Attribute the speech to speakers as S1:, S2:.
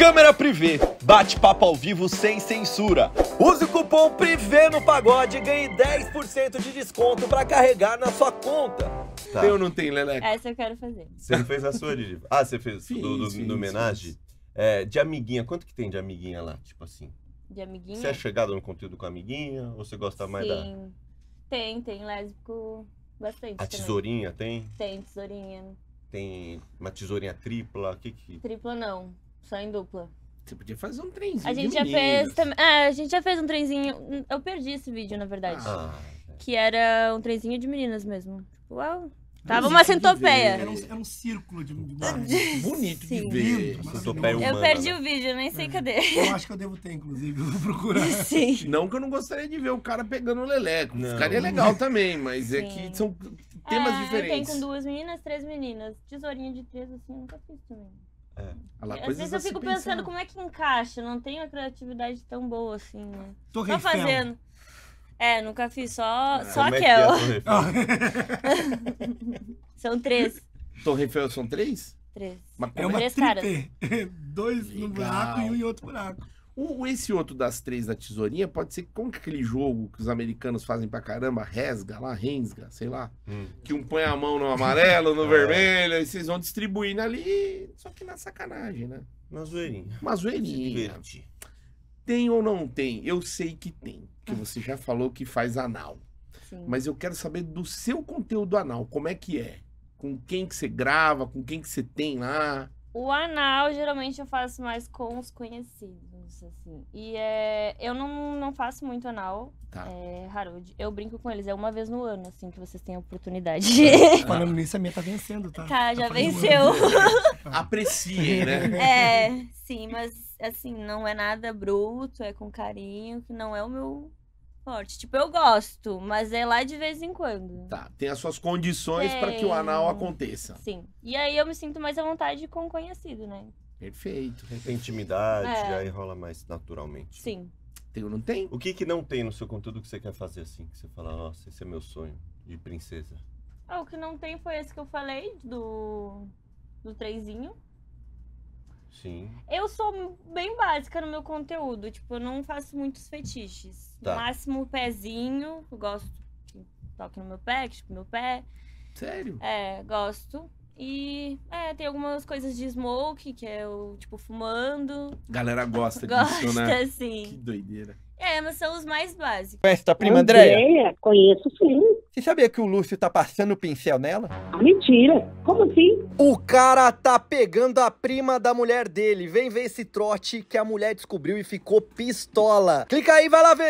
S1: Câmera Privé, bate-papo ao vivo sem censura. Use o cupom PRIVÉ no pagode e ganhe 10% de desconto para carregar na sua conta. Tá. não tenho Leleco? Né, Essa eu quero fazer. Você fez a sua, Didi? Ah, você fez fiz, do, do, fiz, do homenagem? É, de amiguinha, quanto que tem de amiguinha lá? Tipo assim. De amiguinha? Você é chegado no conteúdo com amiguinha? Ou você gosta mais Sim. da.
S2: Tem, tem lésbico bastante. A tesourinha tem? Tem tesourinha.
S1: Tem uma tesourinha tripla? que que.
S2: Tripla não. Só em
S1: dupla. Você podia fazer um trenzinho. A gente já fez
S2: também. É, a gente já fez um trenzinho. Hum, eu perdi esse vídeo, na verdade. Ah. Que era um trenzinho de meninas mesmo. Tipo,
S1: uau! Tava uma é centopeia. Era um, era um, círculo de, de Bonito Sim. de ver. Centopeia humana. Eu perdi
S2: o vídeo, nem sei é. cadê. Eu acho que eu
S1: devo ter, inclusive. vou procurar. Sim. Não que eu não gostaria de ver o cara pegando o leleco. Não. Ficaria é legal também, mas Sim. é que são
S2: temas é, diferentes. Eu tenho com duas meninas, três meninas. Tesourinha de três, assim, nunca fiz também.
S1: É. Lá, Às vezes eu fico pensando, como
S2: é que encaixa. Não tenho a criatividade tão boa assim, né? Tô Só fazendo. É, nunca fiz, só, é. só é é? aquela. É são três.
S1: Torre Eiffel são três? Três. Mas é uma três caras. Dois Legal. no buraco e um em outro buraco. O, esse outro das três da tesourinha pode ser como que aquele jogo que os americanos fazem pra caramba, resga lá, rensga, sei lá. Hum. Que um põe a mão no amarelo, no é. vermelho, e vocês vão distribuindo ali, só que na sacanagem, né? Uma zoeirinha. Uma zoeirinha. Tem ou não tem? Eu sei que tem, que ah. você já falou que faz anal. Sim. Mas eu quero saber do seu conteúdo anal, como é que é? Com quem que você grava, com quem que você tem lá?
S2: O anal, geralmente, eu faço mais com os conhecidos, assim. E é, eu não, não faço muito anal, tá. é, Harold. Eu brinco com eles, é uma vez no ano, assim, que vocês têm a oportunidade. É. Ah. Falando
S1: nisso, a minha tá vencendo, tá? Tá, tá já venceu. aprecie né? É,
S2: sim, mas, assim, não é nada bruto, é com carinho, que não é o meu forte. Tipo, eu gosto, mas é lá de vez em quando. Tá,
S1: tem as suas condições para que o anal aconteça. Sim.
S2: E aí eu me sinto mais à vontade com o conhecido, né?
S1: Perfeito. Tem intimidade, É. aí rola mais naturalmente. Sim. Tem ou não tem? O que que não tem no seu conteúdo que você quer fazer assim? Que você fala, nossa, esse é meu sonho de princesa.
S2: Ah, o que não tem foi esse que eu falei, do. do trezinho. Sim. Eu sou bem básica no meu conteúdo, tipo, eu não faço muitos fetiches. Tá. No máximo o pezinho, eu gosto que toque no meu pé, que tipo meu pé. Sério? É, gosto. E é, tem algumas coisas de smoke, que é o tipo fumando.
S1: Galera gosta, gosta disso, né? Gosta, sim. Que doideira.
S2: É, mas são os mais básicos. Conhece
S1: tua prima Andréia? Andréia, conheço sim. Você sabia que o Lúcio tá passando o pincel nela? Mentira! Como assim? O cara tá pegando a prima da mulher dele. Vem ver esse trote que a mulher descobriu e ficou pistola. Clica aí, vai lá ver!